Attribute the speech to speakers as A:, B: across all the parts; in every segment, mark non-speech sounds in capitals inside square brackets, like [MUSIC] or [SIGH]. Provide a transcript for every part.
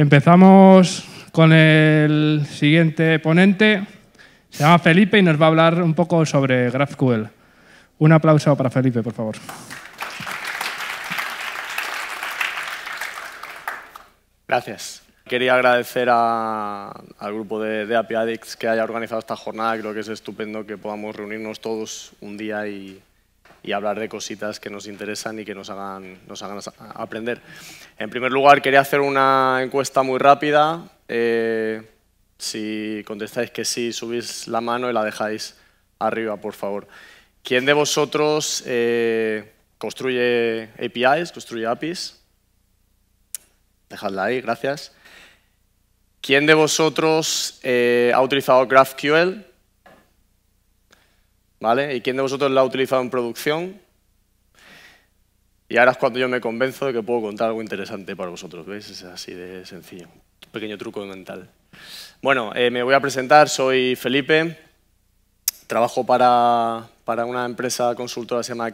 A: Empezamos con el siguiente ponente. Se llama Felipe y nos va a hablar un poco sobre GraphQL. Un aplauso para Felipe, por favor.
B: Gracias. Quería agradecer al grupo de, de API Addicts que haya organizado esta jornada. Creo que es estupendo que podamos reunirnos todos un día y, y hablar de cositas que nos interesan y que nos hagan, nos hagan aprender. En primer lugar, quería hacer una encuesta muy rápida. Eh, si contestáis que sí, subís la mano y la dejáis arriba, por favor. ¿Quién de vosotros eh, construye APIs, construye APIs? Dejadla ahí, gracias. ¿Quién de vosotros eh, ha utilizado GraphQL? ¿Vale? ¿Y quién de vosotros la ha utilizado en producción? Y ahora es cuando yo me convenzo de que puedo contar algo interesante para vosotros, ¿veis? Es así de sencillo. pequeño truco mental. Bueno, eh, me voy a presentar, soy Felipe, trabajo para, una empresa consultora que se llama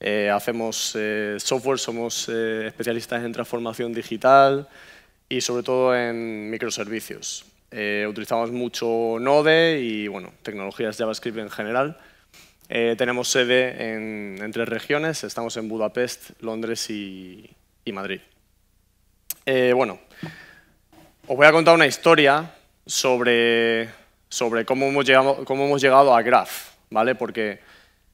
B: eh, hacemos eh, software, somos especialistas en transformación digital y sobre todo en microservicios. Eh, utilizamos mucho Node y bueno, tecnologías JavaScript en general. Eh, tenemos sede en, tres regiones, estamos en Budapest, Londres y, Madrid. Eh, bueno, os voy a contar una historia sobre, sobre cómo, hemos llegado, cómo hemos llegado a Graph, ¿vale? Porque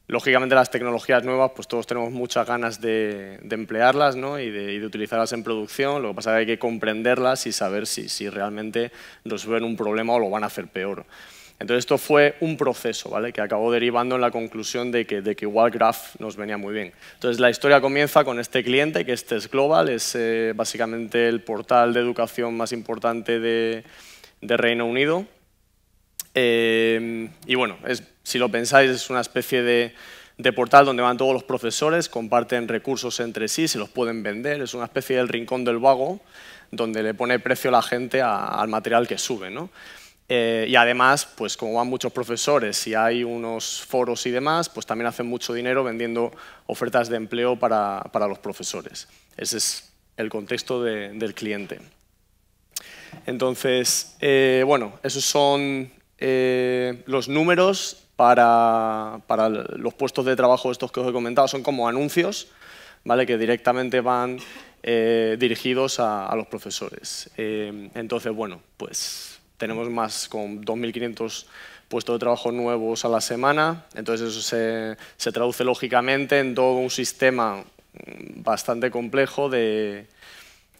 B: Lógicamente las tecnologías nuevas, pues todos tenemos muchas ganas de, emplearlas ¿no? y, de, utilizarlas en producción, lo que pasa es que hay que comprenderlas y saber si, realmente resuelven un problema o lo van a hacer peor. Entonces esto fue un proceso ¿vale? que acabó derivando en la conclusión de que, de nos venía muy bien. Entonces la historia comienza con este cliente, que este es Global, es eh, básicamente el portal de educación más importante de, Reino Unido. Eh, y bueno, es si lo pensáis, es una especie de, portal donde van todos los profesores, comparten recursos entre sí, se los pueden vender, es una especie del rincón del vago donde le pone precio la gente al material que sube. Eh, y además, pues como van muchos profesores y hay unos foros y demás, pues también hacen mucho dinero vendiendo ofertas de empleo para, los profesores. Ese es el contexto del cliente. Entonces, eh, bueno, esos son eh, los números para, para, los puestos de trabajo estos que os he comentado son como anuncios, ¿vale? que directamente van eh, dirigidos a, los profesores. Eh, entonces, bueno, pues tenemos más con 2.500 puestos de trabajo nuevos a la semana, entonces eso se, se traduce lógicamente en todo un sistema mm, bastante complejo de,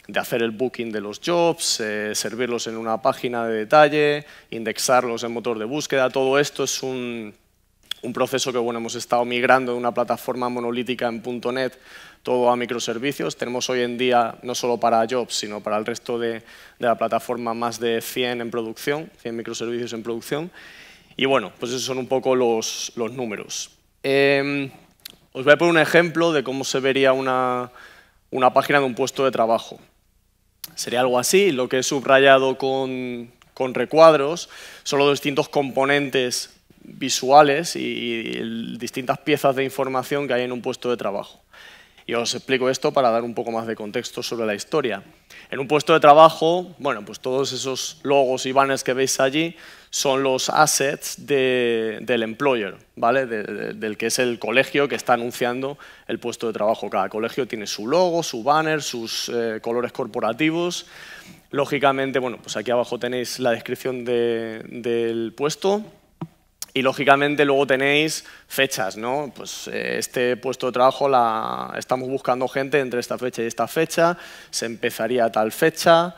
B: de hacer el booking de los jobs, eh, servirlos en una página de detalle, indexarlos en motor de búsqueda. Todo esto es un, proceso que bueno, hemos estado migrando de una plataforma monolítica en .NET todo a microservicios. Tenemos hoy en día, no solo para Jobs, sino para el resto de, la plataforma, más de 100 en producción, 100 microservicios en producción. Y bueno, pues esos son un poco los, números. Em, os voy a poner un ejemplo de cómo se vería una página de un puesto de trabajo. Sería algo así, lo que he subrayado con, recuadros son los distintos componentes visuales y, distintas piezas de información que hay en un puesto de trabajo. Y os explico esto para dar un poco más de contexto sobre la historia. En un puesto de trabajo, bueno, pues todos esos logos y banners que veis allí son los assets del employer, ¿vale? del que es el colegio que está anunciando el puesto de trabajo. Cada colegio tiene su logo, su banner, sus eh, colores corporativos. Lógicamente, bueno, pues aquí abajo tenéis la descripción del puesto. Y lógicamente luego tenéis fechas, ¿no? Pues eh, este puesto de trabajo la, estamos buscando gente entre esta fecha y esta fecha, se empezaría tal fecha,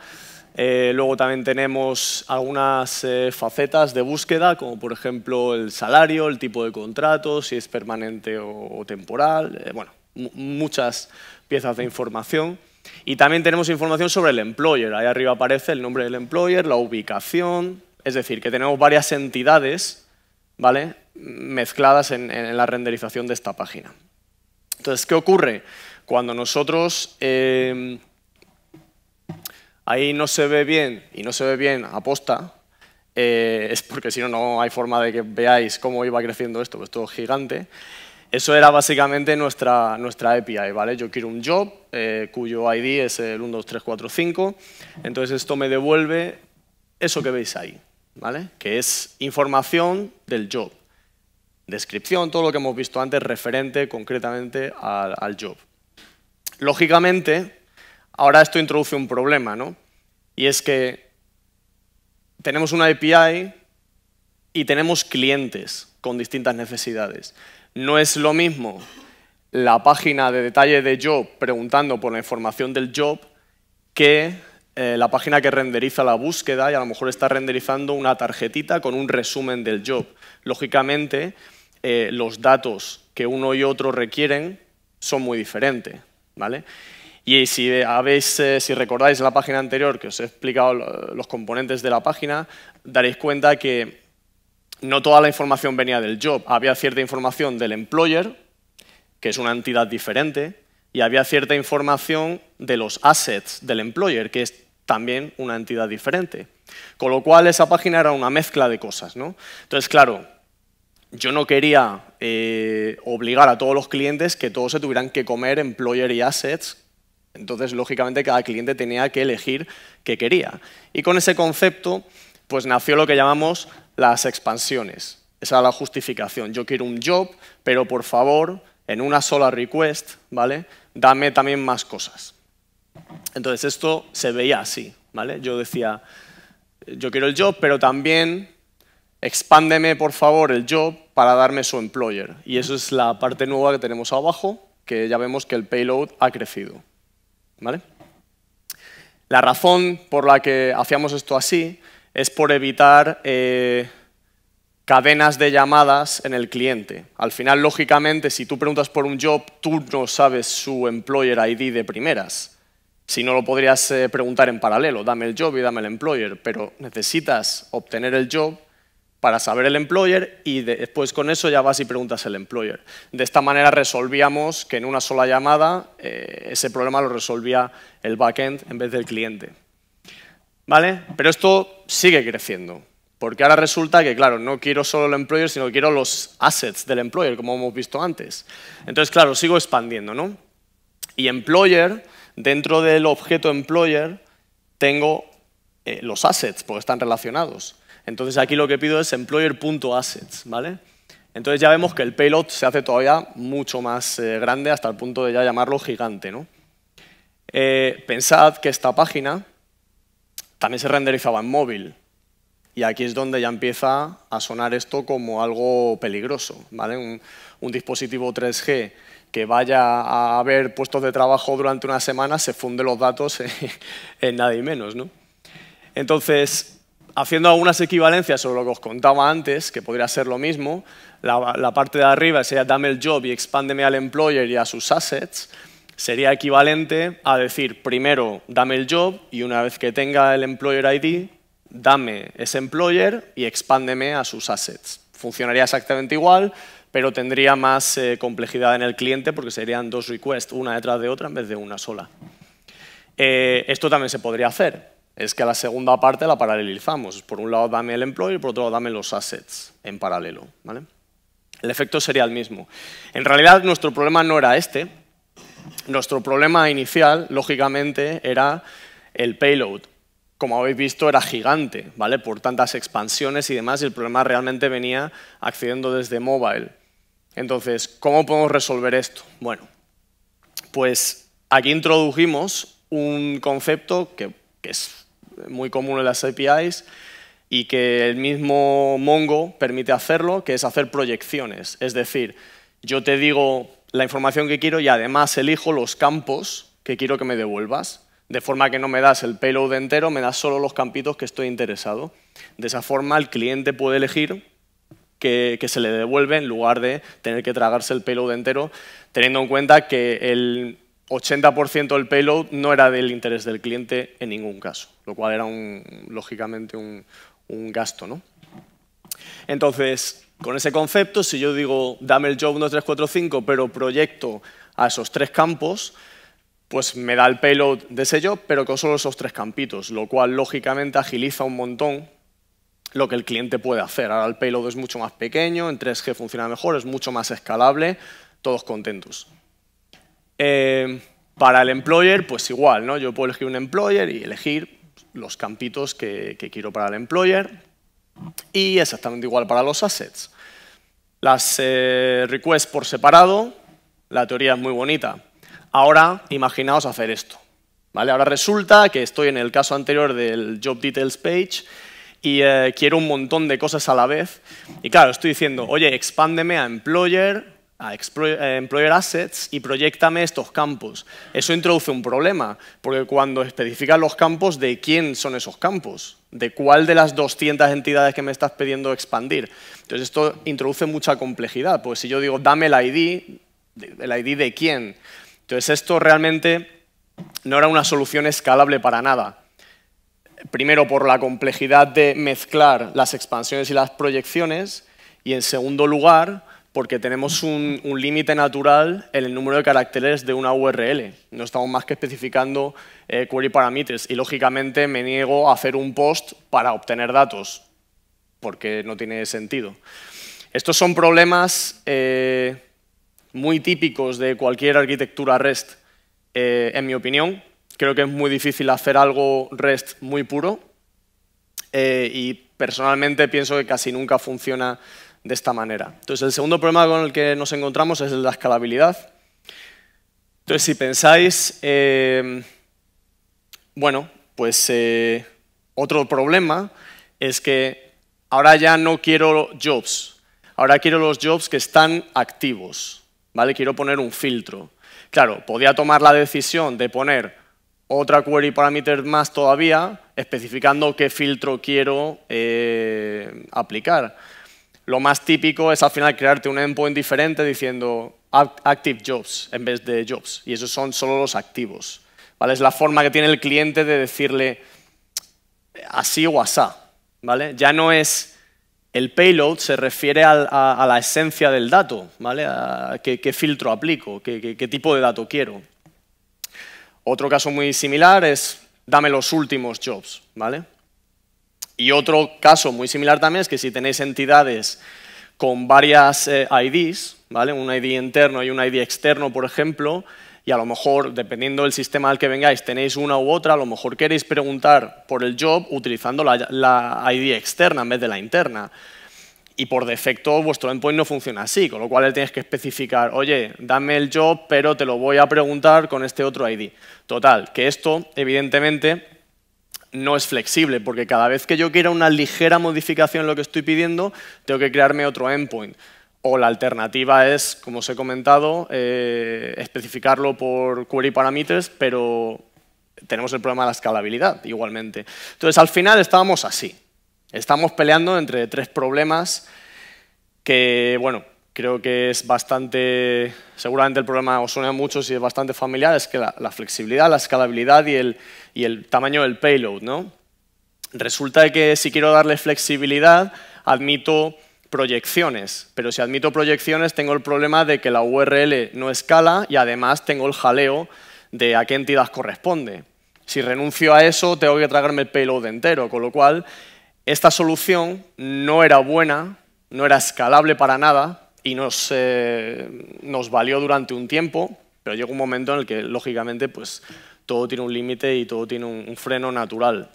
B: eh, luego también tenemos algunas eh, facetas de búsqueda, como por ejemplo el salario, el tipo de contrato, si es permanente o, temporal, eh, bueno, muchas piezas de información. Y también tenemos información sobre el employer, ahí arriba aparece el nombre del employer, la ubicación, es decir, que tenemos varias entidades ¿vale? mezcladas en, en la renderización de esta página. Entonces, ¿qué ocurre? Cuando nosotros ahí no se ve bien y no se ve bien aposta, eh, es porque si no, no hay forma de que veáis cómo iba creciendo esto, todo es gigante. Eso era básicamente nuestra, nuestra API, ¿vale? Yo quiero un job eh, cuyo ID es el 12345, entonces esto me devuelve eso que veis ahí, ¿vale? Que es información del job. Descripción, todo lo que hemos visto antes referente concretamente al, al job. Lógicamente, Ahora esto introduce un problema, ¿no? Y es que tenemos una API y tenemos clientes con distintas necesidades. No es lo mismo la página de detalle de job preguntando por la información del job que eh, la página que renderiza la búsqueda y a lo mejor está renderizando una tarjetita con un resumen del job. Lógicamente, eh, los datos que uno y otro requieren son muy diferentes. ¿vale? Y si habéis, eh, si recordáis la página anterior que os he explicado los componentes de la página, daréis cuenta que no toda la información venía del job. Había cierta información del employer, que es una entidad diferente, y había cierta información de los assets del employer, que es también una entidad diferente. Con lo cual, esa página era una mezcla de cosas. ¿no? Entonces, claro, yo no quería eh, obligar a todos los clientes que todos se tuvieran que comer employer y assets entonces, lógicamente, cada cliente tenía que elegir qué quería. Y con ese concepto, pues nació lo que llamamos las expansiones. Esa era la justificación. Yo quiero un job, pero por favor, en una sola request, ¿vale? Dame también más cosas. Entonces, esto se veía así, ¿vale? Yo decía, yo quiero el job, pero también expándeme, por favor, el job para darme su employer. Y eso es la parte nueva que tenemos abajo, que ya vemos que el payload ha crecido. La razón por la que hacíamos esto así es por evitar eh, cadenas de llamadas en el cliente. Al final, lógicamente, si tú preguntas por un job, tú no sabes su employer ID de primeras. Si no, lo podrías eh, preguntar en paralelo, dame el job y dame el employer, pero necesitas obtener el job para saber el employer y después con eso ya vas y preguntas el employer. De esta manera resolvíamos que en una sola llamada eh, ese problema lo resolvía el backend en vez del cliente. ¿Vale? Pero esto sigue creciendo. Porque ahora resulta que, claro, no quiero solo el employer, sino que quiero los assets del employer, como hemos visto antes. Entonces, claro, sigo expandiendo, ¿no? Y employer, dentro del objeto employer, tengo eh, los assets, porque están relacionados. Entonces aquí lo que pido es employer.assets, ¿vale? Entonces ya vemos que el payload se hace todavía mucho más eh, grande hasta el punto de ya llamarlo gigante, ¿no? Eh, pensad que esta página también se renderizaba en móvil. Y aquí es donde ya empieza a sonar esto como algo peligroso, ¿vale? Un, dispositivo 3G que vaya a haber puestos de trabajo durante una semana se funde los datos [LAUGHS] en, nadie nada y menos, ¿no? Entonces, haciendo algunas equivalencias sobre lo que os contaba antes, que podría ser lo mismo, la, parte de arriba sería dame el job y expándeme al employer y a sus assets, sería equivalente a decir primero dame el job y una vez que tenga el employer ID, dame ese employer y expándeme a sus assets. Funcionaría exactamente igual, pero tendría más eh, complejidad en el cliente porque serían dos requests, una detrás de otra en vez de una sola. Eh, esto también se podría hacer, es que la segunda parte la paralelizamos. Por un lado dame el employee y por otro lado dame los assets en paralelo. ¿vale? El efecto sería el mismo. En realidad nuestro problema no era este. Nuestro problema inicial, lógicamente, era el payload. Como habéis visto, era gigante, ¿vale? Por tantas expansiones y demás, y el problema realmente venía accediendo desde mobile. Entonces, ¿cómo podemos resolver esto? Bueno, pues aquí introdujimos un concepto que es muy común en las APIs y que el mismo Mongo permite hacerlo, que es hacer proyecciones. Es decir, yo te digo la información que quiero y además elijo los campos que quiero que me devuelvas, de forma que no me das el payload entero, me das solo los campitos que estoy interesado. De esa forma el cliente puede elegir que, se le devuelve en lugar de tener que tragarse el payload entero, teniendo en cuenta que el 80% del payload no era del interés del cliente en ningún caso, lo cual era lógicamente un, gasto. ¿no? Entonces, con ese concepto, si yo digo dame el job 1, 1345, pero proyecto a esos tres campos, pues me da el payload de ese job, pero con solo esos tres campitos, lo cual lógicamente agiliza un montón lo que el cliente puede hacer. Ahora el payload es mucho más pequeño, en 3G funciona mejor, es mucho más escalable, todos contentos. Em, para el employer, pues igual, ¿no? Yo puedo elegir un employer y elegir los campitos que, quiero para el employer y exactamente igual para los assets. Las eh, requests por separado, la teoría es muy bonita. Ahora, imaginaos hacer esto. ¿vale? Ahora resulta que estoy en el caso anterior del Job Details Page y eh, quiero un montón de cosas a la vez. Y claro, estoy diciendo, oye, expándeme a employer, a eh, Employer Assets y proyectame estos campos. Eso introduce un problema, porque cuando especificas los campos, ¿de quién son esos campos? ¿De cuál de las 200 entidades que me estás pidiendo expandir? Entonces esto introduce mucha complejidad, porque si yo digo, dame el ID, ¿el ID de quién? Entonces esto realmente no era una solución escalable para nada. Primero por la complejidad de mezclar las expansiones y las proyecciones, y en segundo lugar, porque tenemos un, límite natural en el número de caracteres de una URL. No estamos más que especificando eh, query parameters y, lógicamente, me niego a hacer un post para obtener datos, porque no tiene sentido. Estos son problemas eh, muy típicos de cualquier arquitectura REST, eh, en mi opinión. Creo que es muy difícil hacer algo REST muy puro y personalmente pienso que casi nunca funciona de esta manera. Entonces, el segundo problema con el que nos encontramos es el de la escalabilidad. Entonces, si pensáis, eh, bueno, pues eh, otro problema es que ahora ya no quiero jobs, ahora quiero los jobs que están activos, ¿vale? Quiero poner un filtro. Claro, podía tomar la decisión de poner otra query parameter más todavía, especificando qué filtro quiero eh, aplicar lo más típico es al final crearte un endpoint diferente diciendo active jobs en vez de jobs. Y esos son solo los activos. ¿vale? Es la forma que tiene el cliente de decirle así o asá. ¿vale? Ya no es... El payload se refiere a, la esencia del dato, ¿vale? qué, filtro aplico, qué, qué tipo de dato quiero. Otro caso muy similar es dame los últimos jobs, ¿vale? Y otro caso muy similar también es que si tenéis entidades con varias eh, IDs, ¿vale? un ID interno y un ID externo, por ejemplo, y a lo mejor, dependiendo del sistema al que vengáis, tenéis una u otra, a lo mejor queréis preguntar por el job utilizando la, ID externa en vez de la interna. Y por defecto vuestro endpoint no funciona así, con lo cual tenéis que especificar, oye, dame el job, pero te lo voy a preguntar con este otro ID. Total, que esto, evidentemente, no es flexible, porque cada vez que yo quiera una ligera modificación en lo que estoy pidiendo, tengo que crearme otro endpoint. O la alternativa es, como os he comentado, eh, especificarlo por query parameters, pero tenemos el problema de la escalabilidad igualmente. Entonces, al final estábamos así. Estamos peleando entre tres problemas que, bueno, creo que es bastante, seguramente el problema os suena mucho y es bastante familiar, es que la, flexibilidad, la escalabilidad y el, y el tamaño del payload. ¿no? Resulta que si quiero darle flexibilidad, admito proyecciones, pero si admito proyecciones tengo el problema de que la URL no escala y además tengo el jaleo de a qué entidad corresponde. Si renuncio a eso, tengo que tragarme el payload entero, con lo cual esta solución no era buena, no era escalable para nada, y nos, eh, nos valió durante un tiempo, pero llegó un momento en el que, lógicamente, pues todo tiene un límite y todo tiene un, freno natural.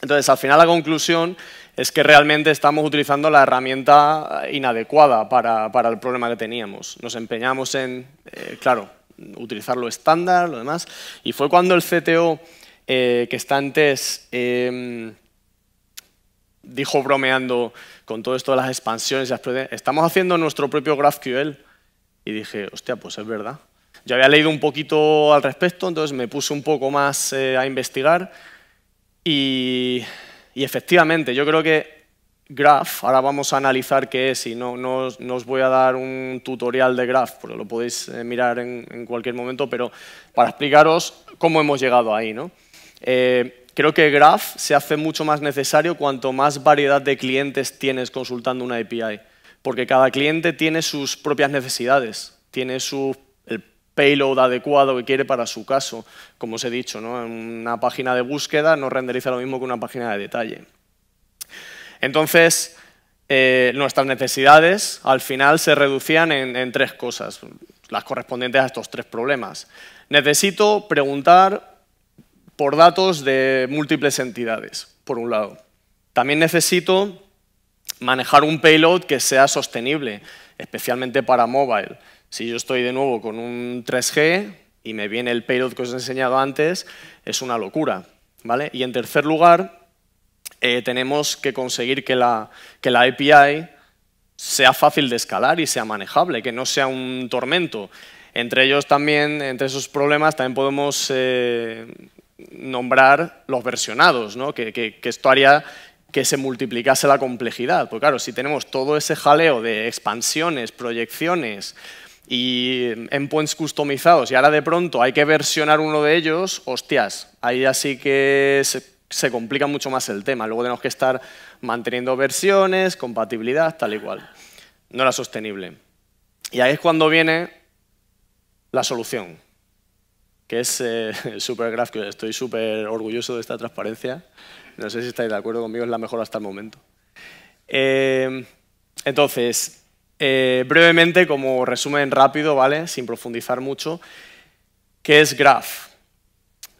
B: Entonces, al final la conclusión es que realmente estamos utilizando la herramienta inadecuada para, el problema que teníamos. Nos empeñamos en, eh, claro, utilizar lo estándar, lo demás, y fue cuando el CTO, eh, que está antes, dijo bromeando, con todo esto de las expansiones, estamos haciendo nuestro propio GraphQL. Y dije, hostia, pues es verdad. Yo había leído un poquito al respecto, entonces me puse un poco más eh, a investigar y, efectivamente, yo creo que Graph, ahora vamos a analizar qué es y no, no, os voy a dar un tutorial de Graph, porque lo podéis eh, mirar en, cualquier momento, pero para explicaros cómo hemos llegado ahí. ¿no? Eh, Creo que Graph se hace mucho más necesario cuanto más variedad de clientes tienes consultando una API, porque cada cliente tiene sus propias necesidades, tiene el payload adecuado que quiere para su caso. Como os he dicho, ¿no? una página de búsqueda no renderiza lo mismo que una página de detalle. Entonces, eh, nuestras necesidades al final se reducían en tres cosas, las correspondientes a estos tres problemas. Necesito preguntar por datos de múltiples entidades, por un lado. También necesito manejar un payload que sea sostenible, especialmente para mobile. Si yo estoy de nuevo con un 3G y me viene el payload que os he enseñado antes, es una locura. ¿vale? Y en tercer lugar, eh, tenemos que conseguir que la, que la API sea fácil de escalar y sea manejable, que no sea un tormento. Entre ellos también, entre esos problemas, también podemos eh, nombrar los versionados, ¿no? que, esto haría que se multiplicase la complejidad. Porque claro, si tenemos todo ese jaleo de expansiones, proyecciones y endpoints customizados y ahora de pronto hay que versionar uno de ellos, hostias, ahí así que se, se complica mucho más el tema. Luego tenemos que estar manteniendo versiones, compatibilidad, tal y cual. No era sostenible. Y ahí es cuando viene la solución que es eh, SuperGraph, [LAUGHS] que estoy súper orgulloso de esta transparencia. No sé si estáis de acuerdo conmigo, es la mejor hasta el momento. Eh, entonces, eh, brevemente, como resumen rápido, ¿vale? Sin profundizar mucho, ¿qué es Graph?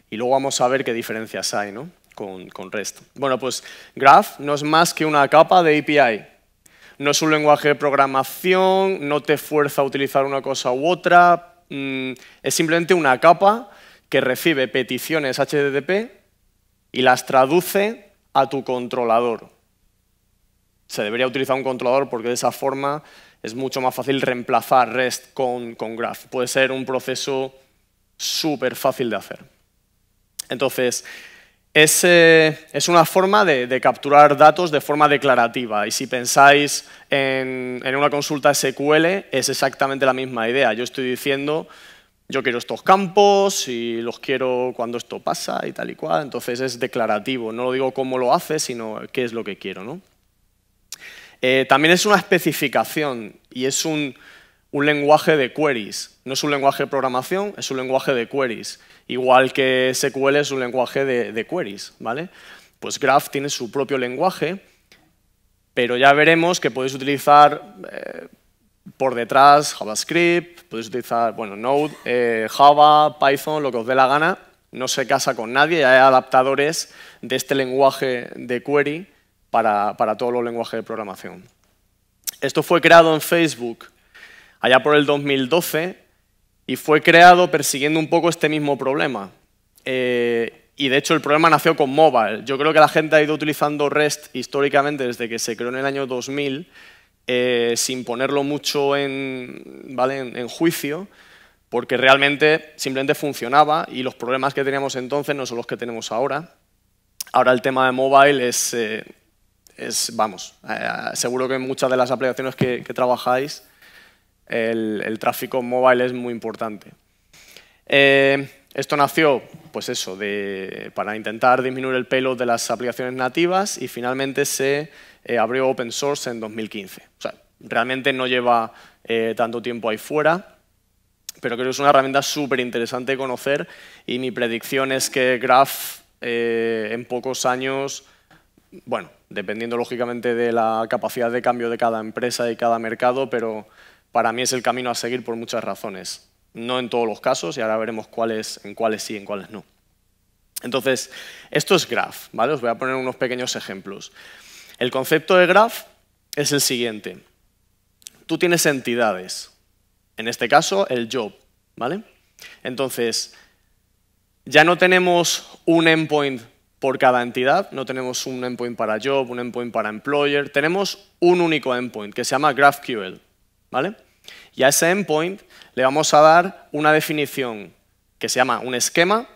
B: Y luego vamos a ver qué diferencias hay, ¿no? Con, con REST. Bueno, pues Graph no es más que una capa de API. No es un lenguaje de programación, no te fuerza a utilizar una cosa u otra, Mm, es simplemente una capa que recibe peticiones HTTP y las traduce a tu controlador. Se debería utilizar un controlador porque de esa forma es mucho más fácil reemplazar REST con, con Graph. Puede ser un proceso súper fácil de hacer. Entonces, eh, es, una forma de, capturar datos de forma declarativa. Y si pensáis en, una consulta SQL, es exactamente la misma idea. Yo estoy diciendo, yo quiero estos campos y los quiero cuando esto pasa y tal y cual. Entonces es declarativo. No lo digo cómo lo hace, sino qué es lo que quiero. Eh, también es una especificación y es un un lenguaje de queries. No es un lenguaje de programación, es un lenguaje de queries. Igual que SQL es un lenguaje de, queries, ¿vale? Pues Graph tiene su propio lenguaje, pero ya veremos que podéis utilizar eh, por detrás JavaScript, podéis utilizar, bueno, Node, eh, Java, Python, lo que os dé la gana. No se casa con nadie, ya hay adaptadores de este lenguaje de query para todos los lenguajes de programación. Esto fue creado en Facebook allá por el 2012 y fue creado persiguiendo un poco este mismo problema. Eh, y de hecho el problema nació con mobile. Yo creo que la gente ha ido utilizando REST históricamente desde que se creó en el año 2000, eh, sin ponerlo mucho en, juicio, porque realmente simplemente funcionaba y los problemas que teníamos entonces no son los que tenemos ahora. Ahora el tema de mobile es, eh, vamos, seguro que muchas de las aplicaciones que trabajáis el, tráfico móvil es muy importante. Eh, esto nació, pues eso, para intentar disminuir el pelo de las aplicaciones nativas y finalmente se eh, abrió open source en 2015. sea, realmente no lleva eh, tanto tiempo ahí fuera, pero creo que es una herramienta súper interesante de conocer y mi predicción es que Graph en pocos años, bueno, dependiendo lógicamente de la capacidad de cambio de cada empresa y cada mercado, pero para mí es el camino a seguir por muchas razones. No en todos los casos, y ahora veremos cuáles, en cuáles sí, en cuáles no. Entonces, esto es graph, ¿vale? Os voy a poner unos pequeños ejemplos. El concepto de graph es el siguiente. Tú tienes entidades, en este caso el job, ¿vale? Entonces, ya no tenemos un endpoint por cada entidad, no tenemos un endpoint para job, un endpoint para employer, tenemos un único endpoint que se llama GraphQL. ¿vale? Y a ese endpoint le vamos a dar una definición que se llama un esquema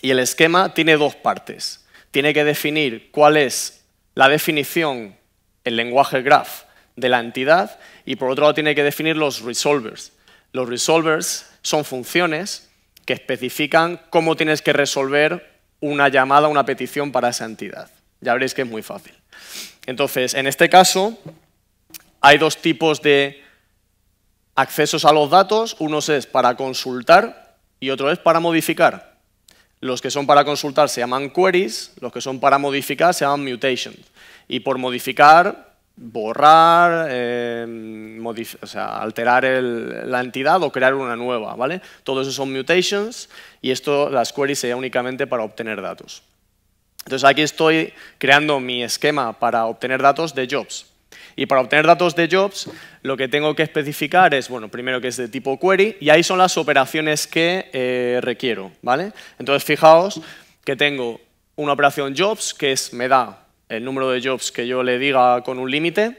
B: y el esquema tiene dos partes. Tiene que definir cuál es la definición el lenguaje graph de la entidad y por otro lado tiene que definir los resolvers. Los resolvers son funciones que especifican cómo tienes que resolver una llamada, una petición para esa entidad. Ya veréis que es muy fácil. Entonces, en este caso, hay dos tipos de accesos a los datos, Uno es para consultar y otro es para modificar. Los que son para consultar se llaman queries, los que son para modificar se llaman mutations. Y por modificar, borrar, em, alterar la entidad o crear una nueva, ¿vale? Todo eso son mutations y esto, las queries serían únicamente para obtener datos. Entonces aquí estoy creando mi esquema para obtener datos de jobs. Y para obtener datos de jobs, lo que tengo que especificar es, bueno, primero que es de tipo query, y ahí son las operaciones que eh, requiero, ¿vale? Entonces, fijaos que tengo una operación jobs, que es, me da el número de jobs que yo le diga con un límite,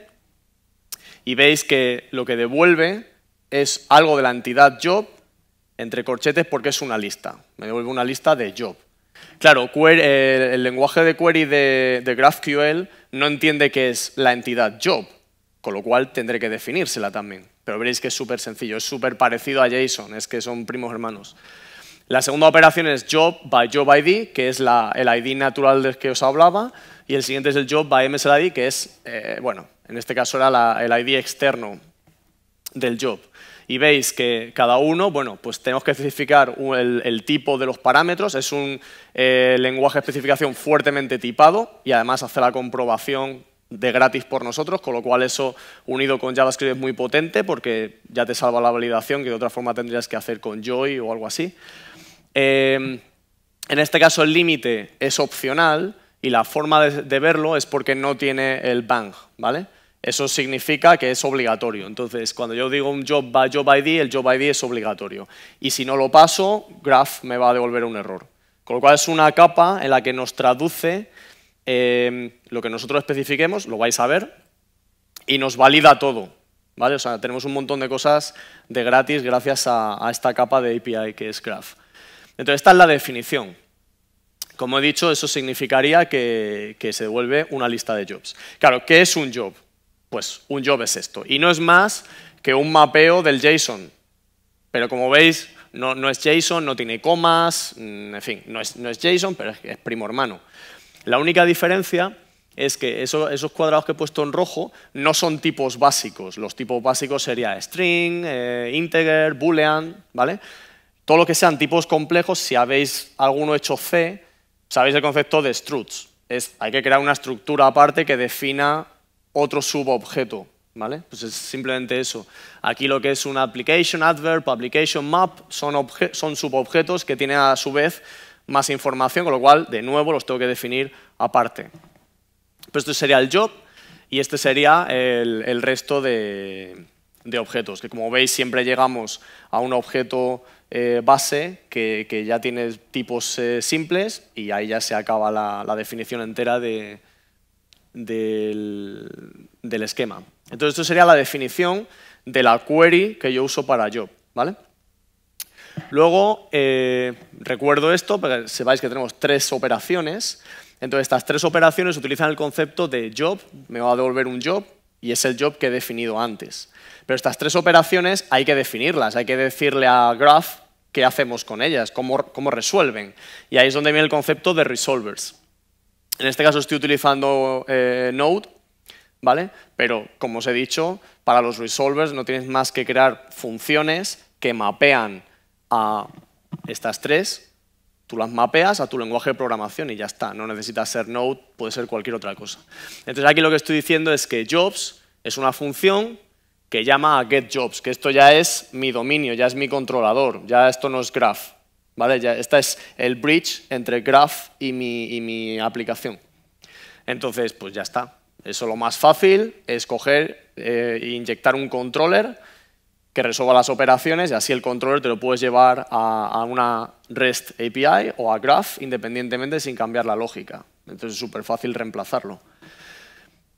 B: y veis que lo que devuelve es algo de la entidad job, entre corchetes, porque es una lista. Me devuelve una lista de job. Claro, eh, el lenguaje de query de, de GraphQL no entiende que es la entidad job, con lo cual tendré que definírsela también. Pero veréis que es súper sencillo, es súper parecido a JSON, es que son primos hermanos. La segunda operación es job by job ID, que es el ID natural del que os hablaba, y el siguiente es el job by MSLID, que es, eh, bueno, en este caso era el ID externo del job y veis que cada uno, bueno, pues tenemos que especificar el, tipo de los parámetros, es un eh, lenguaje de especificación fuertemente tipado y además hace la comprobación de gratis por nosotros, con lo cual eso unido con JavaScript es muy potente porque ya te salva la validación que de otra forma tendrías que hacer con Joy o algo así. Em, en este caso el límite es opcional y la forma de, de, verlo es porque no tiene el bang, ¿vale? Eso significa que es obligatorio. Entonces, cuando yo digo un job by job ID, el job ID es obligatorio. Y si no lo paso, graph me va a devolver un error. Con lo cual es una capa en la que nos traduce eh, lo que nosotros especifiquemos, lo vais a ver, y nos valida todo. ¿vale? O sea, tenemos un montón de cosas de gratis gracias a, esta capa de API que es Graph. Entonces, esta es la definición. Como he dicho, eso significaría que, que se devuelve una lista de jobs. Claro, ¿qué es un job? Pues un job es esto. Y no es más que un mapeo del JSON. Pero como veis, no, es JSON, no tiene comas, mm, en fin, no es, JSON, pero es, primo hermano. La única diferencia es que esos cuadrados que he puesto en rojo no son tipos básicos. Los tipos básicos serían string, eh, integer, boolean, ¿vale? Todo lo que sean tipos complejos, si habéis alguno hecho C, sabéis el concepto de struts. Es, hay que crear una estructura aparte que defina otro subobjeto. ¿Vale? Pues es simplemente eso. Aquí lo que es un application, adverb, application, map, son, son subobjetos que tienen a su vez más información, con lo cual, de nuevo, los tengo que definir aparte. Pues este sería el job y este sería el, resto de, objetos, que como veis siempre llegamos a un objeto eh, base que, ya tiene tipos eh, simples y ahí ya se acaba la definición entera de, del, esquema. Entonces, esto sería la definición de la query que yo uso para job, ¿vale? Luego, eh, recuerdo esto, porque sepáis que tenemos tres operaciones. Entonces, estas tres operaciones utilizan el concepto de job, me va a devolver un job, y es el job que he definido antes. Pero estas tres operaciones hay que definirlas, hay que decirle a Graph qué hacemos con ellas, cómo resuelven. Y ahí es donde viene el concepto de resolvers. En este caso estoy utilizando eh, Node, ¿vale? Pero, como os he dicho, para los resolvers no tienes más que crear funciones que mapean a estas tres. Tú las mapeas a tu lenguaje de programación y ya está. No necesitas ser Node, puede ser cualquier otra cosa. Entonces aquí lo que estoy diciendo es que jobs es una función que llama a getJobs, que esto ya es mi dominio, ya es mi controlador, ya esto no es graph. ¿vale? Ya, esta es el bridge entre Graph y mi, aplicación. Entonces, pues ya está. Eso lo más fácil, es coger eh, e inyectar un controller que resuelva las operaciones y así el controller te lo puedes llevar a, una REST API o a Graph independientemente sin cambiar la lógica. Entonces es súper fácil reemplazarlo.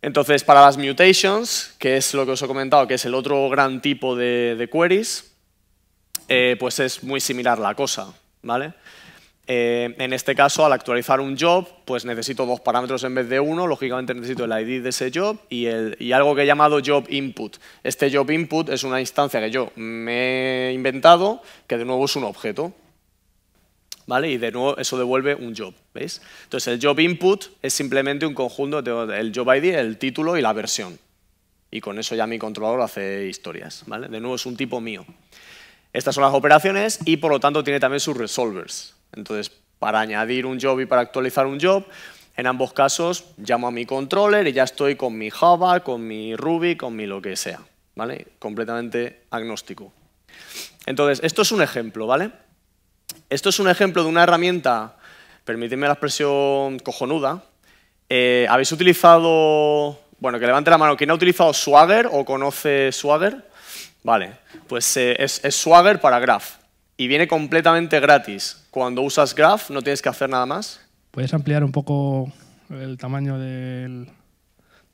B: Entonces, para las mutations, que es lo que os he comentado, que es el otro gran tipo de, queries, eh, pues es muy similar la cosa. ¿vale? Eh, en este caso, al actualizar un job, pues necesito dos parámetros en vez de uno. Lógicamente necesito el ID de ese job y, algo que he llamado job input. Este job input es una instancia que yo me he inventado, que de nuevo es un objeto. ¿Vale? Y de nuevo eso devuelve un job, ¿veis? Entonces el job input es simplemente un conjunto, el job ID, el título y la versión. Y con eso ya mi controlador hace historias, ¿vale? De nuevo es un tipo mío. Estas son las operaciones y por lo tanto tiene también sus resolvers. Entonces, para añadir un job y para actualizar un job, en ambos casos llamo a mi controller y ya estoy con mi Java, con mi Ruby, con mi lo que sea. ¿Vale? Completamente agnóstico. Entonces, esto es un ejemplo, ¿vale? Esto es un ejemplo de una herramienta, permitidme la expresión cojonuda. Eh, ¿Habéis utilizado, bueno, que levante la mano, ¿quién ha utilizado Swagger o conoce Swagger? Vale, pues eh, es, Swagger para Graph y viene completamente gratis. Cuando usas Graph no tienes que hacer nada más.
A: ¿Puedes ampliar un poco el tamaño del,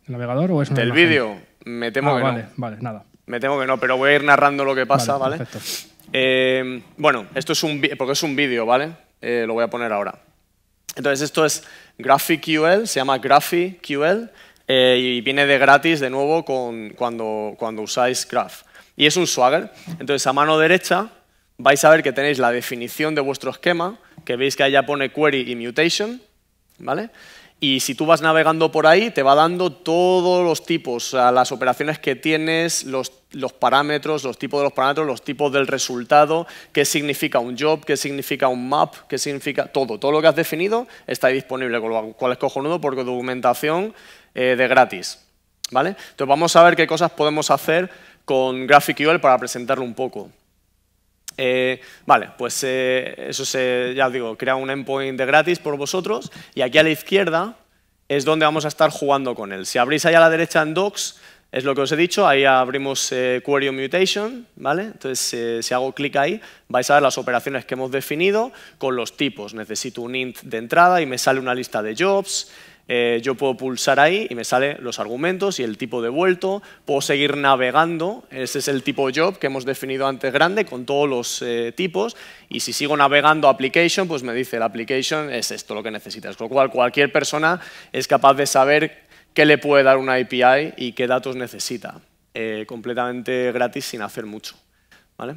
A: navegador o es Del vídeo, me temo ah, que vale, no. Vale,
B: nada. Me temo que no, pero voy a ir narrando lo que pasa, ¿vale? Eh, bueno, esto es un porque es un vídeo, ¿vale? Eh, lo voy a poner ahora. Entonces esto es GraphQL, se llama GraphQL y viene de gratis de nuevo cuando, cuando usáis Graph y es un swagger. Entonces, a mano derecha vais a ver que tenéis la definición de vuestro esquema, que veis que allá pone query y mutation, ¿vale? Y si tú vas navegando por ahí, te va dando todos los tipos, las operaciones que tienes, los, parámetros, los tipos de los parámetros, los tipos del resultado, qué significa un job, qué significa un map, qué significa todo. Todo lo que has definido está ahí disponible, con lo cual es cojonudo porque documentación eh, de gratis. ¿vale? Entonces vamos a ver qué cosas podemos hacer con GraphQL para presentarlo un poco. Eh, vale, pues eh, eso se, ya os digo, crea un endpoint de gratis por vosotros y aquí a la izquierda es donde vamos a estar jugando con él. Si abrís ahí a la derecha en Docs, es lo que os he dicho, ahí abrimos eh, Query Query Mutation, ¿vale? Entonces, si hago clic ahí, vais a ver las operaciones que hemos definido con los tipos. Necesito un int de entrada y me sale una lista de jobs. Eh, yo puedo pulsar ahí y me salen los argumentos y el tipo de vuelto. Puedo seguir navegando. Ese es el tipo job que hemos definido antes grande con todos los eh, tipos. Y si sigo navegando application, pues me dice la application es esto lo que necesitas. Con lo cual cualquier persona es capaz de saber qué le puede dar una API y qué datos necesita. Eh, completamente gratis sin hacer mucho. ¿vale?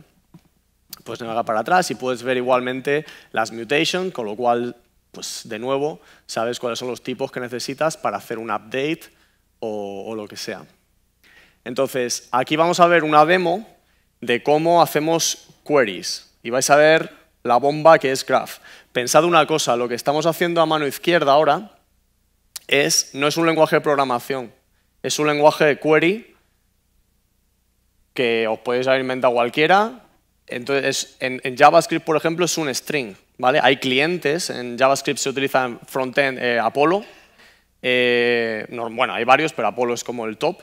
B: Pues navegar para atrás y puedes ver igualmente las mutations, con lo cual pues de nuevo, sabes cuáles son los tipos que necesitas para hacer un update o, lo que sea. Entonces, aquí vamos a ver una demo de cómo hacemos queries. Y vais a ver la bomba que es graph. Pensad una cosa, lo que estamos haciendo a mano izquierda ahora es, no es un lenguaje de programación, es un lenguaje de query que os podéis haber inventado cualquiera. Entonces, en JavaScript, por ejemplo, es un string. Hay clientes, en JavaScript se utilizan frontend end eh, Apollo, eh, bueno, hay varios, pero Apollo es como el top.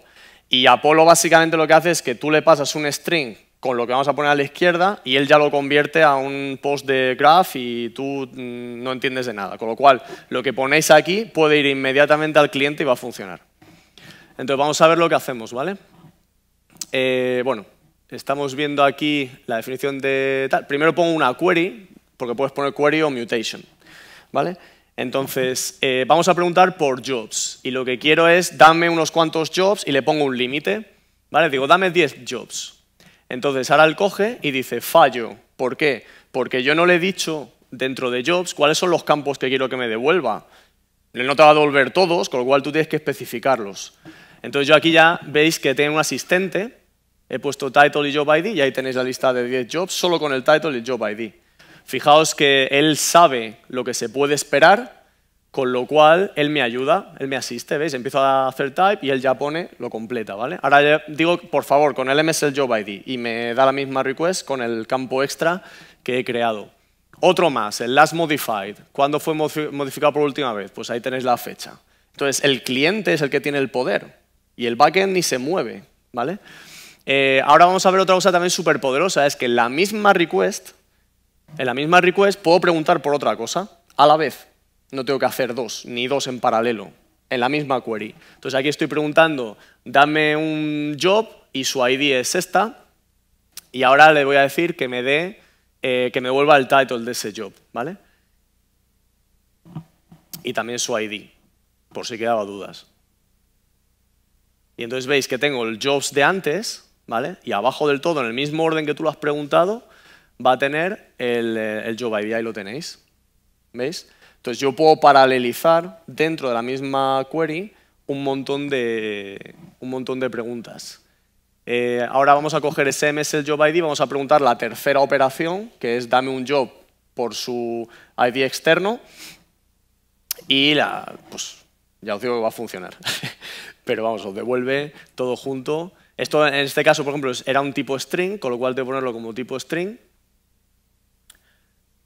B: Y Apollo básicamente lo que hace es que tú le pasas un string con lo que vamos a poner a la izquierda y él ya lo convierte a un post de graph y tú mm, no entiendes de nada. Con lo cual, lo que ponéis aquí puede ir inmediatamente al cliente y va a funcionar. Entonces, vamos a ver lo que hacemos, ¿vale? Eh, bueno, estamos viendo aquí la definición de tal. Primero pongo una query porque puedes poner query o mutation. ¿vale? Entonces, eh, vamos a preguntar por jobs. Y lo que quiero es, dame unos cuantos jobs y le pongo un límite. ¿vale? Digo, dame 10 jobs. Entonces, ahora él coge y dice, fallo. ¿Por qué? Porque yo no le he dicho dentro de jobs cuáles son los campos que quiero que me devuelva. Él no te va a devolver todos, con lo cual tú tienes que especificarlos. Entonces, yo aquí ya veis que tengo un asistente. He puesto title y job ID y ahí tenéis la lista de 10 jobs solo con el title y job ID. Fijaos que Él sabe lo que se puede esperar, con lo cual Él me ayuda, Él me asiste, ¿veis? Empiezo a hacer type y Él ya pone, lo completa, ¿vale? Ahora digo, por favor, con el MSL Job ID y me da la misma request con el campo extra que he creado. Otro más, el last modified. ¿Cuándo fue modificado por última vez? Pues ahí tenéis la fecha. Entonces, el cliente es el que tiene el poder y el backend ni se mueve, ¿vale? Eh, ahora vamos a ver otra cosa también súper poderosa, es que la misma request en la misma request puedo preguntar por otra cosa a la vez. No tengo que hacer dos, ni dos en paralelo, en la misma query. Entonces aquí estoy preguntando, dame un job y su ID es esta, y ahora le voy a decir que me dé, eh, que me vuelva el title de ese job, ¿vale? Y también su ID, por si quedaba dudas. Y entonces veis que tengo el jobs de antes, ¿vale? Y abajo del todo, en el mismo orden que tú lo has preguntado, va a tener el, eh, job ID, ahí lo tenéis. ¿Veis? Entonces yo puedo paralelizar dentro de la misma query un montón de, un montón de preguntas. Eh, ahora vamos a coger SMS el job ID, vamos a preguntar la tercera operación, que es dame un job por su ID externo, y la, pues, ya os digo que va a funcionar. [LAUGHS] Pero vamos, os devuelve todo junto. Esto en este caso, por ejemplo, era un tipo string, con lo cual tengo que ponerlo como tipo string,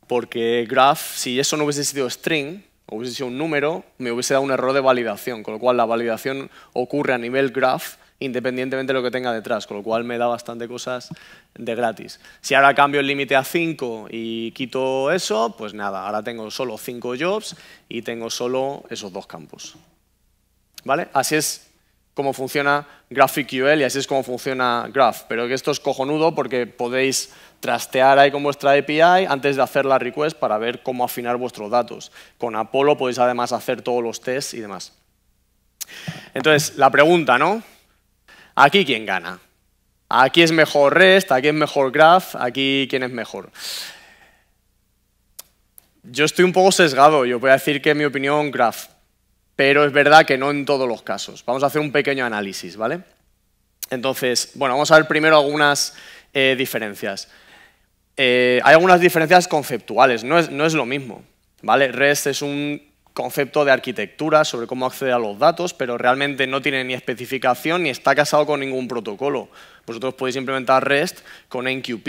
B: porque graph, si eso no hubiese sido string, hubiese sido un número, me hubiese dado un error de validación, con lo cual la validación ocurre a nivel graph independientemente de lo que tenga detrás, con lo cual me da bastante cosas de gratis. Si ahora cambio el límite a 5 y quito eso, pues nada, ahora tengo solo 5 jobs y tengo solo esos dos campos. ¿Vale? Así es cómo funciona GraphQL y así es como funciona Graph. Pero que esto es cojonudo porque podéis trastear ahí con vuestra API antes de hacer la request para ver cómo afinar vuestros datos. Con Apollo podéis además hacer todos los tests y demás. Entonces, la pregunta, ¿no? ¿Aquí quién gana? ¿Aquí es mejor REST? ¿Aquí es mejor Graph? ¿Aquí quién es mejor? Yo estoy un poco sesgado, yo voy a decir que en mi opinión Graph, pero es verdad que no en todos los casos. Vamos a hacer un pequeño análisis, ¿vale? Entonces, bueno, vamos a ver primero algunas eh, diferencias. Eh, hay algunas diferencias conceptuales, no es, lo mismo, ¿vale? REST es un concepto de arquitectura sobre cómo acceder a los datos, pero realmente no tiene ni especificación ni está casado con ningún protocolo. Vosotros podéis implementar REST con NQP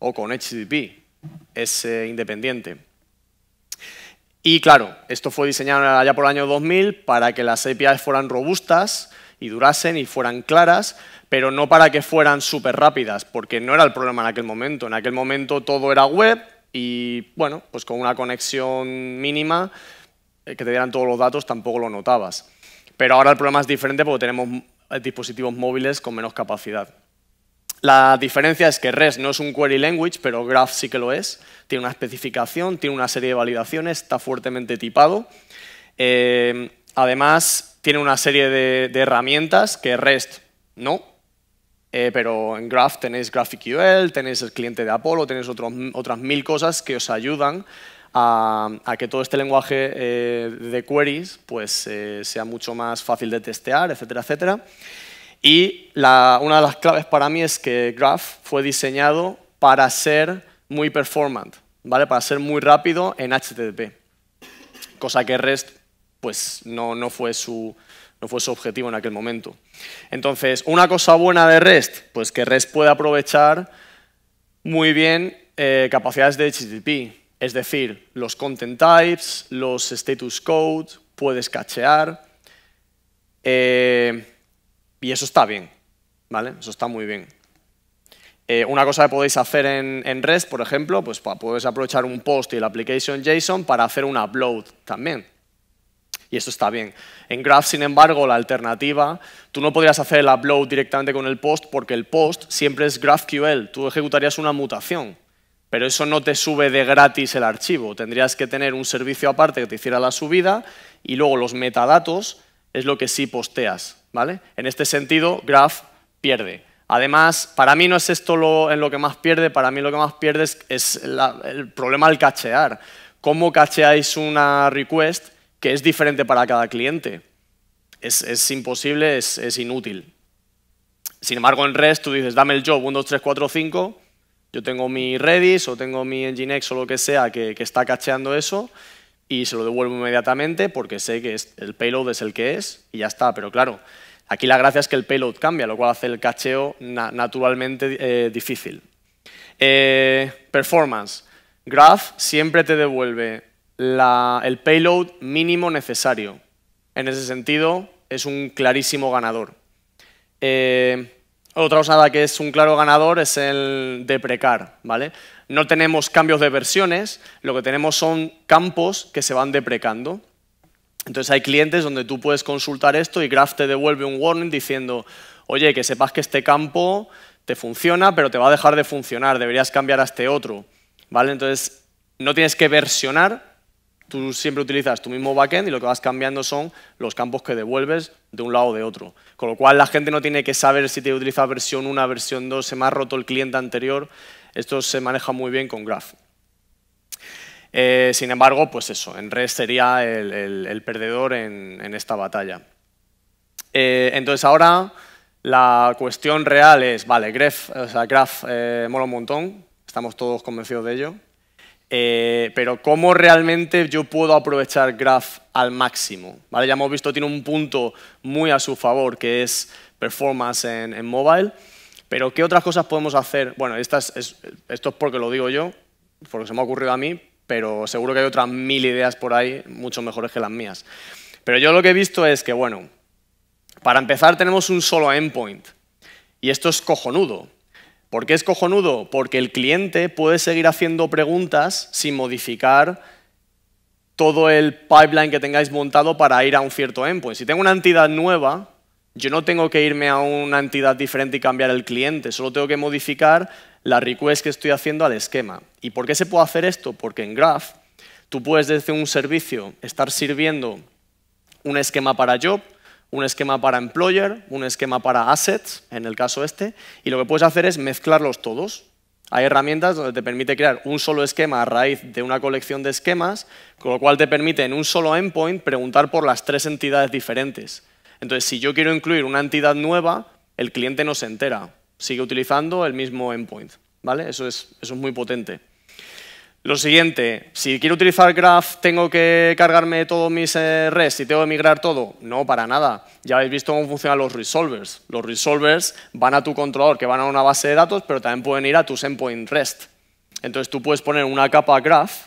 B: o con HTTP, es eh, independiente. Y claro, esto fue diseñado allá por el año 2000 para que las APIs fueran robustas y durasen y fueran claras, pero no para que fueran súper rápidas, porque no era el problema en aquel momento. En aquel momento todo era web y, bueno, pues con una conexión mínima eh, que te dieran todos los datos tampoco lo notabas. Pero ahora el problema es diferente porque tenemos eh, dispositivos móviles con menos capacidad. La diferencia es que REST no es un query language, pero Graph sí que lo es. Tiene una especificación, tiene una serie de validaciones, está fuertemente tipado. Eh, además, tiene una serie de, herramientas que REST no, eh, pero en Graph tenéis GraphQL, tenéis el cliente de Apollo, tenéis otras mil cosas que os ayudan a, que todo este lenguaje eh, de queries pues, sea mucho más fácil de testear, etcétera, etcétera. Y una de las claves para mí es que Graph fue diseñado para ser muy performant, ¿vale? Para ser muy rápido en HTTP. Cosa que REST pues no, fue su, objetivo en aquel momento. Entonces, una cosa buena de REST, pues que REST puede aprovechar muy bien eh, capacidades de HTTP, es decir, los content types, los status code, puedes cachear. Eh, y eso está bien, ¿vale? Eso está muy bien. Eh, una cosa que podéis hacer en, REST, por ejemplo, pues podéis aprovechar un post y el application JSON para hacer un upload también. Y eso está bien. En Graph, sin embargo, la alternativa, tú no podrías hacer el upload directamente con el post porque el post siempre es GraphQL. Tú ejecutarías una mutación, pero eso no te sube de gratis el archivo. Tendrías que tener un servicio aparte que te hiciera la subida y luego los metadatos es lo que sí posteas. ¿vale? En este sentido, Graph pierde. Además, para mí no es esto lo, en lo que más pierde, para mí lo que más pierde es, el problema al cachear. ¿Cómo cacheáis una request que es diferente para cada cliente? Es, es imposible, es, es, inútil. Sin embargo, en REST tú dices, dame el job 1, 2, 3, 4, 5, yo tengo mi Redis o tengo mi Nginx o lo que sea que, que está cacheando eso y se lo devuelvo inmediatamente porque sé que el payload es el que es y ya está. Pero claro, aquí la gracia es que el payload cambia, lo cual hace el cacheo naturalmente eh, difícil. Eh, performance. Graph siempre te devuelve el payload mínimo necesario. En ese sentido, es un clarísimo ganador. Eh, otra cosa que es un claro ganador es el deprecar, ¿vale? No tenemos cambios de versiones, lo que tenemos son campos que se van deprecando. Entonces hay clientes donde tú puedes consultar esto y Graph te devuelve un warning diciendo, oye, que sepas que este campo te funciona, pero te va a dejar de funcionar, deberías cambiar a este otro, ¿vale? Entonces no tienes que versionar, tú siempre utilizas tu mismo backend y lo que vas cambiando son los campos que devuelves de un lado o de otro. Con lo cual la gente no tiene que saber si te utiliza versión 1, versión 2, se me ha roto el cliente anterior. Esto se maneja muy bien con Graph. Eh, sin embargo, pues eso, en red sería el, perdedor en, esta batalla. Eh, entonces ahora la cuestión real es, vale, Graph, eh, mola un montón, estamos todos convencidos de ello, eh, pero cómo realmente yo puedo aprovechar Graph al máximo. ¿Vale? Ya hemos visto, tiene un punto muy a su favor, que es performance en, mobile. Pero ¿qué otras cosas podemos hacer? Bueno, esto es porque lo digo yo, porque se me ha ocurrido a mí, pero seguro que hay otras mil ideas por ahí mucho mejores que las mías. Pero yo lo que he visto es que, bueno, para empezar tenemos un solo endpoint. Y esto es cojonudo, ¿Por qué es cojonudo? Porque el cliente puede seguir haciendo preguntas sin modificar todo el pipeline que tengáis montado para ir a un cierto endpoint. Si tengo una entidad nueva, yo no tengo que irme a una entidad diferente y cambiar el cliente, solo tengo que modificar la request que estoy haciendo al esquema. ¿Y por qué se puede hacer esto? Porque en Graph tú puedes desde un servicio estar sirviendo un esquema para job, un esquema para employer, un esquema para assets, en el caso este, y lo que puedes hacer es mezclarlos todos. Hay herramientas donde te permite crear un solo esquema a raíz de una colección de esquemas, con lo cual te permite en un solo endpoint preguntar por las tres entidades diferentes. Entonces, si yo quiero incluir una entidad nueva, el cliente no se entera, sigue utilizando el mismo endpoint. ¿vale? Eso, eso es muy potente. Lo siguiente, si quiero utilizar Graph, ¿tengo que cargarme todos mis eh, REST y tengo que migrar todo? No, para nada. Ya habéis visto cómo funcionan los resolvers. Los resolvers van a tu controlador, que van a una base de datos, pero también pueden ir a tus endpoint REST. Entonces tú puedes poner una capa Graph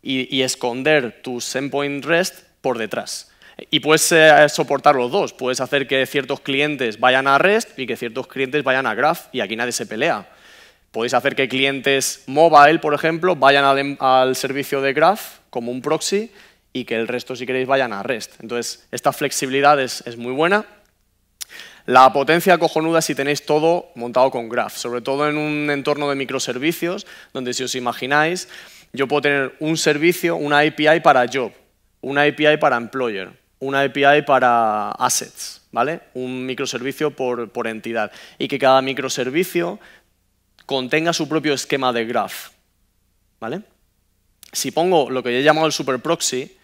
B: y, esconder tus endpoint REST por detrás. Y puedes eh, soportar los dos. Puedes hacer que ciertos clientes vayan a REST y que ciertos clientes vayan a Graph y aquí nadie se pelea Podéis hacer que clientes mobile, por ejemplo, vayan em, al, servicio de Graph como un proxy y que el resto, si queréis, vayan a REST. Entonces, esta flexibilidad es, muy buena. La potencia cojonuda si tenéis todo montado con Graph, sobre todo en un entorno de microservicios, donde si os imagináis, yo puedo tener un servicio, una API para job, una API para employer, una API para assets, ¿vale? Un microservicio por entidad. Y que cada microservicio contenga su propio esquema de graph. ¿Vale? Si pongo lo que yo he llamado el superproxy,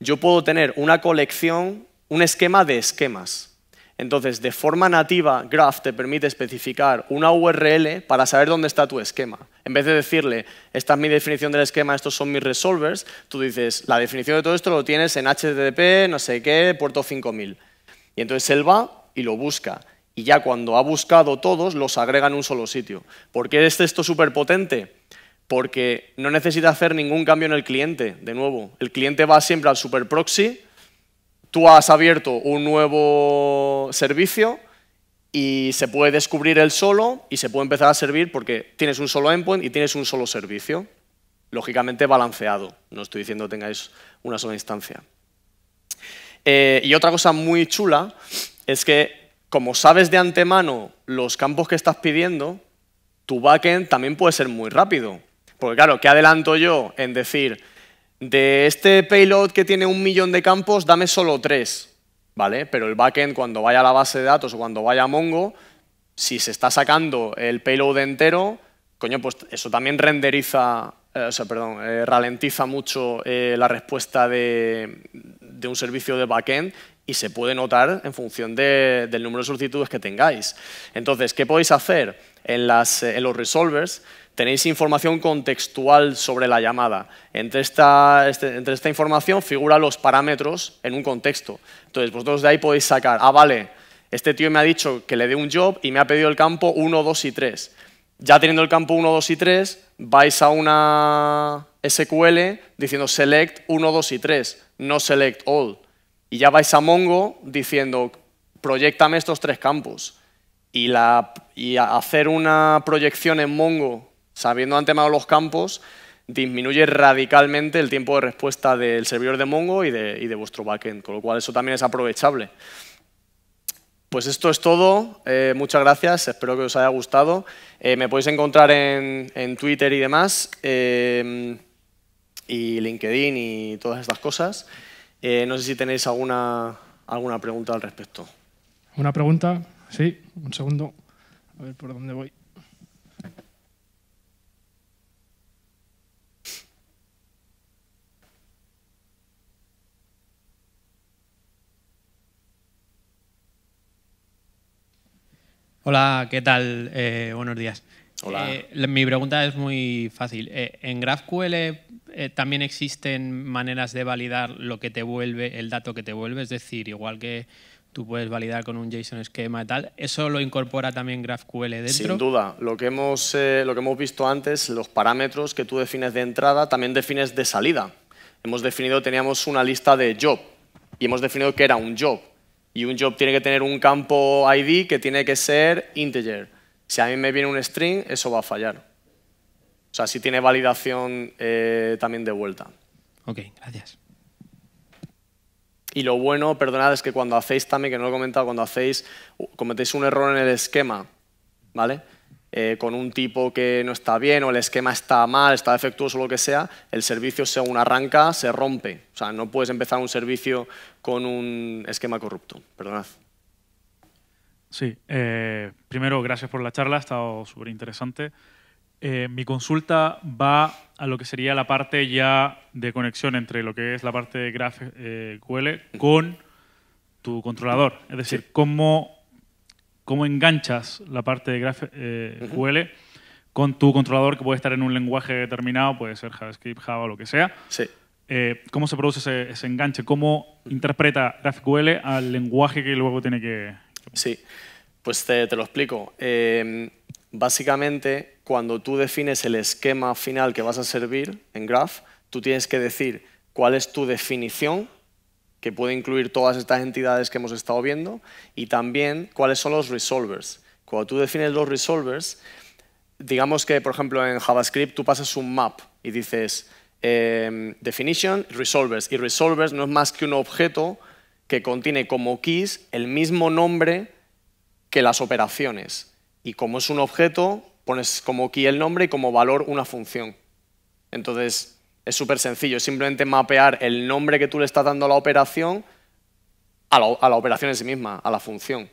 B: yo puedo tener una colección, un esquema de esquemas. Entonces, de forma nativa, Graph te permite especificar una URL para saber dónde está tu esquema. En vez de decirle, esta es mi definición del esquema, estos son mis resolvers, tú dices, la definición de todo esto lo tienes en HTTP, no sé qué, puerto 5000. Y entonces él va y lo busca y ya cuando ha buscado todos los agrega en un solo sitio. ¿Por qué este es esto súper potente? Porque no necesita hacer ningún cambio en el cliente, de nuevo. El cliente va siempre al super proxy, tú has abierto un nuevo servicio y se puede descubrir el solo y se puede empezar a servir porque tienes un solo endpoint y tienes un solo servicio. Lógicamente balanceado, no estoy diciendo que tengáis una sola instancia. Eh, y otra cosa muy chula es que como sabes de antemano los campos que estás pidiendo, tu backend también puede ser muy rápido. Porque claro, ¿qué adelanto yo en decir, de este payload que tiene un millón de campos, dame solo tres? ¿Vale? Pero el backend cuando vaya a la base de datos o cuando vaya a Mongo, si se está sacando el payload entero, coño, pues eso también renderiza, eh, o sea, perdón, eh, ralentiza mucho eh, la respuesta de, de un servicio de backend y se puede notar en función del número de solicitudes que tengáis. Entonces, ¿qué podéis hacer? En, las, eh, los resolvers tenéis información contextual sobre la llamada. Entre este, entre esta información figuran los parámetros en un contexto. Entonces, vosotros de ahí podéis sacar, ah, vale, este tío me ha dicho que le dé un job y me ha pedido el campo 1, 2 y 3. Ya teniendo el campo 1, 2 y 3, vais a una SQL diciendo select 1, 2 y 3, no select all. Y ya vais a Mongo diciendo, proyectame estos tres campos. Y, hacer una proyección en Mongo, sabiendo antemano los campos, disminuye radicalmente el tiempo de respuesta del servidor de Mongo y de, vuestro backend, con lo cual eso también es aprovechable. Pues esto es todo, eh, muchas gracias, espero que os haya gustado. Eh, me podéis encontrar en, Twitter y demás, eh, y LinkedIn y todas estas cosas. Eh, no sé si tenéis alguna, alguna pregunta al respecto.
A: ¿Una pregunta? Sí, un segundo. A ver por dónde voy.
C: Hola, ¿qué tal? Eh, buenos días. Hola. Eh, mi pregunta es muy fácil. Eh, ¿En GraphQL eh, también existen maneras de validar lo que te vuelve, el dato que te vuelve? Es decir, igual que tú puedes validar con un JSON esquema y tal, ¿eso lo incorpora también GraphQL dentro? Sin duda.
B: Lo que, hemos, lo que hemos visto antes, los parámetros que tú defines de entrada, también defines de salida. Hemos definido, teníamos una lista de job y hemos definido que era un job. Y un job tiene que tener un campo ID que tiene que ser integer si a mí me viene un string, eso va a fallar. O sea, si tiene validación eh, también de vuelta. Ok, gracias. Y lo bueno, perdonad, es que cuando hacéis también, que no lo he comentado, cuando hacéis, cometéis un error en el esquema, ¿vale? Eh, con un tipo que no está bien o el esquema está mal, está defectuoso o lo que sea, el servicio según arranca se rompe. O sea, no puedes empezar un servicio con un esquema corrupto. Perdonad.
A: Sí, eh, primero gracias por la charla, ha estado súper interesante. Eh, mi consulta va a lo que sería la parte ya de conexión entre lo que es la parte de GraphQL eh, con tu controlador. Es decir, cómo, enganchas la parte de GraphQL con tu controlador que puede estar en un lenguaje determinado, puede ser JavaScript, Java, lo que sea. Sí. ¿Cómo se produce ese enganche? ¿Cómo interpreta GraphQL al lenguaje que luego tiene que,
B: Sí, pues te, lo explico. Em, básicamente, cuando tú defines el esquema final que vas a servir en Graph, tú tienes que decir cuál es tu definición, que puede incluir todas estas entidades que hemos estado viendo, y también cuáles son los resolvers. Cuando tú defines los resolvers, digamos que, por ejemplo, en JavaScript tú pasas un map y dices em, definition, resolvers, y resolvers no es más que un objeto que contiene como keys el mismo nombre que las operaciones. Y como es un objeto, pones como key el nombre y como valor una función. Entonces, es súper sencillo, simplemente mapear el nombre que tú le estás dando a la operación a la, operación en sí misma, a la función.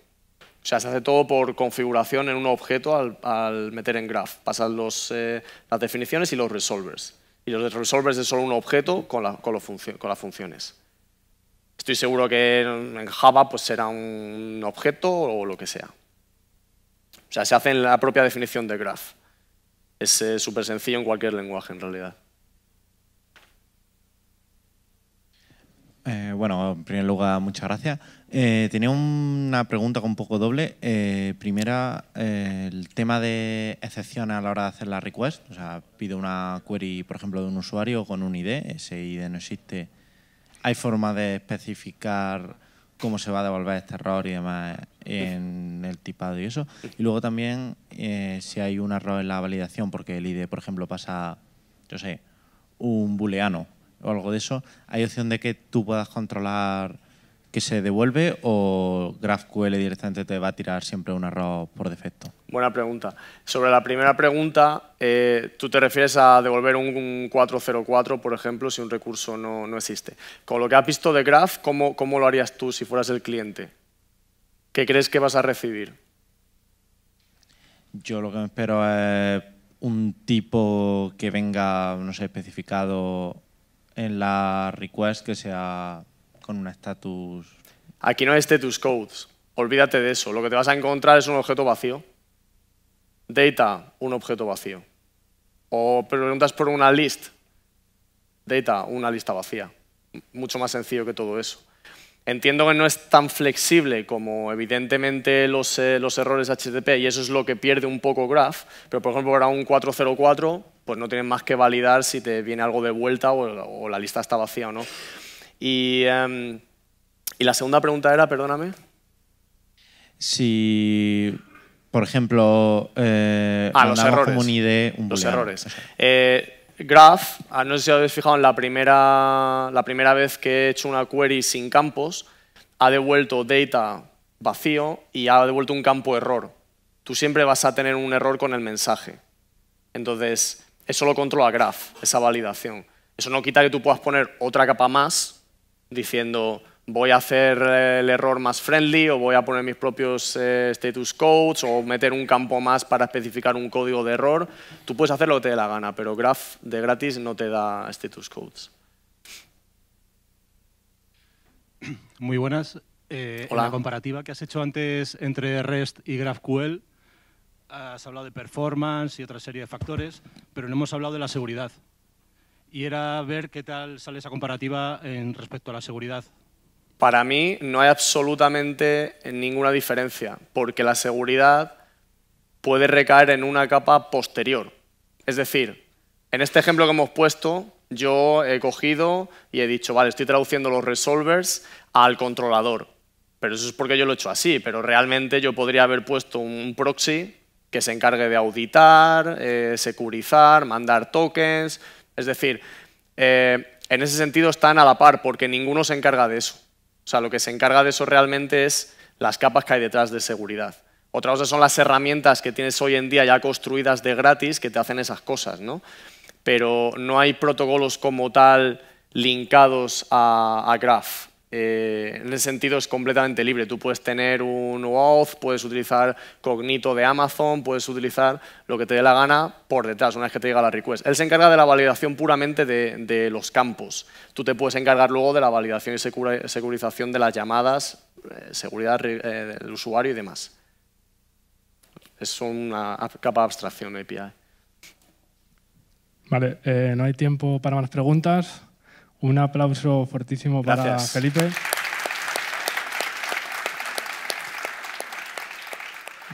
B: O sea, se hace todo por configuración en un objeto al, meter en graph. Pasas eh, las definiciones y los resolvers. Y los resolvers es solo un objeto con las funciones. Estoy seguro que en Java pues, será un objeto o lo que sea. O sea, se hace en la propia definición de graph. Es eh, súper sencillo en cualquier lenguaje, en realidad.
C: Eh, bueno, en primer lugar, muchas gracias. Eh, tenía una pregunta un poco doble. primera, el tema de excepciones a la hora de hacer la request. O sea, pido una query, por ejemplo, de un usuario con un ID. Ese ID no existe ¿Hay forma de especificar cómo se va a devolver este error y demás en el tipado y eso? Y luego también eh, si hay un error en la validación, porque el ID, por ejemplo, pasa, yo sé, un booleano o algo de eso, ¿hay opción de que tú puedas controlar que se devuelve o GraphQL directamente te va a tirar siempre un error por defecto?
B: Buena pregunta. Sobre la primera pregunta, eh, tú te refieres a devolver un, 404, por ejemplo, si un recurso no, existe. Con lo que has visto de Graph, ¿cómo, ¿cómo lo harías tú si fueras el cliente? ¿Qué crees que vas a recibir?
C: Yo lo que me espero es un tipo que venga, no sé, especificado en la request que sea con una status...
B: Aquí no hay status codes. Olvídate de eso. Lo que te vas a encontrar es un objeto vacío. Data, un objeto vacío. O preguntas por una list. Data, una lista vacía. Mucho más sencillo que todo eso. Entiendo que no es tan flexible como evidentemente los, eh, errores HTTP y eso es lo que pierde un poco Graph, pero por ejemplo para un 404 pues no tienes más que validar si te viene algo de vuelta o la lista está vacía o no. Em, y, la segunda pregunta era, perdóname.
C: Si por ejemplo, eh, ah, los errores. un
B: eh, graph, ah, no sé si habéis fijado, en la primera, la primera vez que he hecho una query sin campos, ha devuelto data vacío y ha devuelto un campo error. Tú siempre vas a tener un error con el mensaje. Entonces, eso lo controla Graph, esa validación. Eso no quita que tú puedas poner otra capa más diciendo voy a hacer eh, el error más friendly o voy a poner mis propios eh, status codes o meter un campo más para especificar un código de error. Tú puedes hacer lo que te dé la gana, pero Graph de gratis no te da status codes. Muy buenas. Eh, la comparativa que has hecho antes entre REST y GraphQL, has hablado de performance y otra serie de factores, pero no hemos hablado de la seguridad y era ver qué tal sale esa comparativa
C: en respecto a la seguridad.
B: Para mí no hay absolutamente ninguna diferencia, porque la seguridad puede recaer en una capa posterior. Es decir, en este ejemplo que hemos puesto, yo he cogido y he dicho, vale, estoy traduciendo los resolvers al controlador. Pero eso es porque yo lo he hecho así, pero realmente yo podría haber puesto un proxy que se encargue de auditar, eh, securizar, mandar tokens. Es decir, eh, en ese sentido están a la par porque ninguno se encarga de eso. O sea, lo que se encarga de eso realmente es las capas que hay detrás de seguridad. Otra cosa son las herramientas que tienes hoy en día ya construidas de gratis que te hacen esas cosas, ¿no? Pero no hay protocolos como tal linkados a, a Graph. Eh, en ese sentido es completamente libre. Tú puedes tener un OAuth, puedes utilizar Cognito de Amazon, puedes utilizar lo que te dé la gana por detrás, una vez que te llega la request. Él se encarga de la validación puramente de, los campos. Tú te puedes encargar luego de la validación y securización de las llamadas, eh, seguridad eh, del usuario y demás. Es una capa de abstracción de API.
A: Vale, no hay tiempo para más preguntas. Un aplauso fortísimo para Felipe.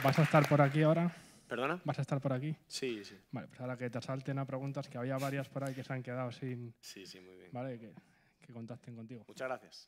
A: ¿Vas a estar por aquí ahora? ¿Perdona? ¿Vas a estar por aquí? Sí, sí. Vale, pues ahora que te salten a preguntas, que había varias por ahí que se han quedado sin... Sí, sí, muy bien. Vale, que, que contacten contigo. Muchas gracias.